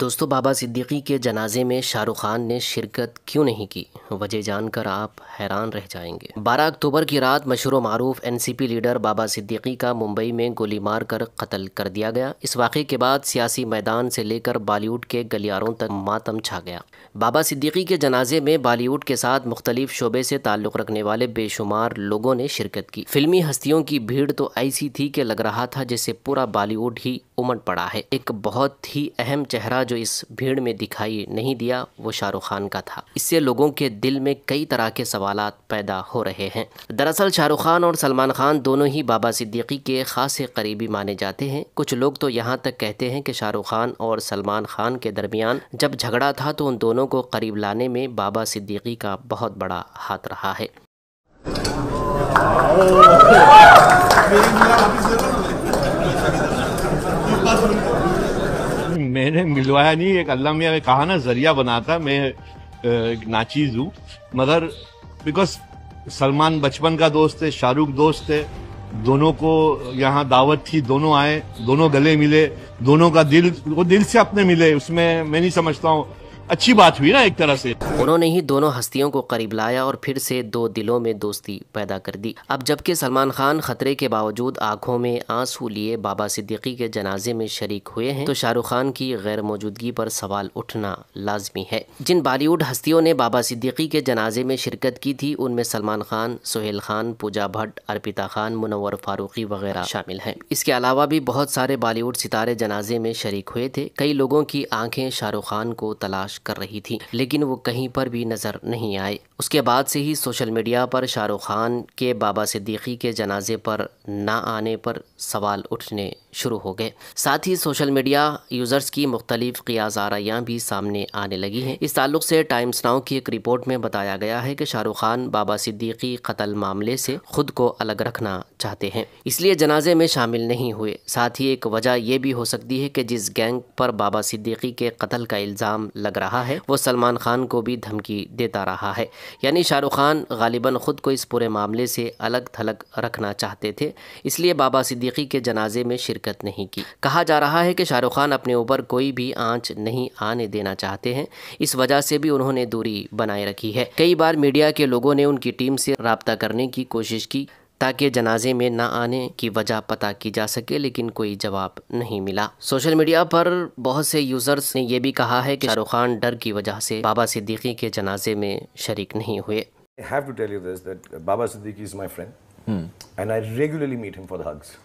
दोस्तों बाबा सिद्दीकी के जनाजे में शाहरुख खान ने शिरकत क्यों नहीं की वजह जानकर आप हैरान रह जाएंगे 12 अक्टूबर की रात मशहूर मरूफ एनसीपी लीडर बाबा सिद्दीकी का मुंबई में गोली मार कर कत्ल कर दिया गया इस वाक़े के बाद सियासी मैदान से लेकर बॉलीवुड के गलियारों तक मातम छा गया बाबा सिद्दीकी के जनाजे में बॉलीवुड के साथ मुख्तलिफ शोबे से ताल्लुक़ रखने वाले बेशुमार लोगों ने शिरकत की फिल्मी हस्तियों की भीड़ तो ऐसी थी कि लग रहा था जैसे पूरा बॉलीवुड ही उमड़ पड़ा है एक बहुत ही अहम चेहरा जो इस भीड़ में दिखाई नहीं दिया वो शाहरुख खान का था इससे लोगों के दिल में कई तरह के सवाल पैदा हो रहे हैं दरअसल शाहरुख खान और सलमान खान दोनों ही बाबा सिद्दीकी के खास करीबी माने जाते हैं कुछ लोग तो यहाँ तक कहते हैं कि शाहरुख खान और सलमान खान के दरमियान जब झगड़ा था तो उन दोनों को करीब लाने में बाबा सिद्दीकी का बहुत बड़ा हाथ रहा है सिवाया नहीं एक अल्लाह मियाँ ने कहा ना जरिया बना था मैं नाचीज हूँ मगर बिकॉज सलमान बचपन का दोस्त है शाहरुख दोस्त है दोनों को यहाँ दावत थी दोनों आए दोनों गले मिले दोनों का दिल वो दिल से अपने मिले उसमें मैं नहीं समझता हूँ अच्छी बात हुई ना एक तरह से उन्होंने ही दोनों हस्तियों को करीब लाया और फिर से दो दिलों में दोस्ती पैदा कर दी अब जबकि सलमान खान खतरे के बावजूद आंखों में आंसू लिए बाबा सिद्दीकी के जनाजे में शरीक हुए हैं तो शाहरुख खान की गैर मौजूदगी पर सवाल उठना लाजमी है जिन बॉलीवुड हस्तियों ने बाबा सिद्दीकी के जनाजे में शिरकत की थी उनमें सलमान खान सोहेल खान पूजा भट्ट अर्पिता खान मुनवर फारूकी वगैरह शामिल है इसके अलावा भी बहुत सारे बॉलीवुड सितारे जनाजे में शरीक हुए थे कई लोगों की आंखें शाहरुख खान को तलाश तलाश कर रही थी लेकिन वो कहीं पर भी नज़र नहीं आए उसके बाद से ही सोशल मीडिया पर शाहरुख खान के बाबा सिद्दीकी के जनाजे पर ना आने पर सवाल उठने शुरू हो गए साथ ही सोशल मीडिया यूज़र्स की मुख्तलिफ कियास आरियाँ भी सामने आने लगी हैं इस ताल्लुक से टाइम्स नाउ की एक रिपोर्ट में बताया गया है कि शाहरुख खान बाबा सिद्दीकी कत्ल मामले से खुद को अलग रखना चाहते हैं इसलिए जनाजे में शामिल नहीं हुए साथ ही एक वजह यह भी हो सकती है कि जिस गैंग पर बाबा सिद्दीकी के कत्ल का इल्ज़ाम लग रहा रहा है वो सलमान खान को भी धमकी देता रहा है यानी शाहरुख खान गालिबा ख़ुद को इस पूरे मामले से अलग थलग रखना चाहते थे इसलिए बाबा सिद्दीकी के जनाजे में शिरकत नहीं की कहा जा रहा है कि शाहरुख खान अपने ऊपर कोई भी आँच नहीं आने देना चाहते हैं इस वजह से भी उन्होंने दूरी बनाए रखी है कई बार मीडिया के लोगों ने उनकी टीम से रबता करने की कोशिश की ताकि जनाजे में ना आने की वजह पता की जा सके लेकिन कोई जवाब नहीं मिला सोशल मीडिया पर बहुत से यूज़र्स ने यह भी कहा है कि शाहरुख खान डर की वजह से बाबा सिद्दीकी के जनाजे में शरीक नहीं हुए I have to tell you this that Baba Siddiqui is my friend, hmm. and I regularly meet him for the hugs.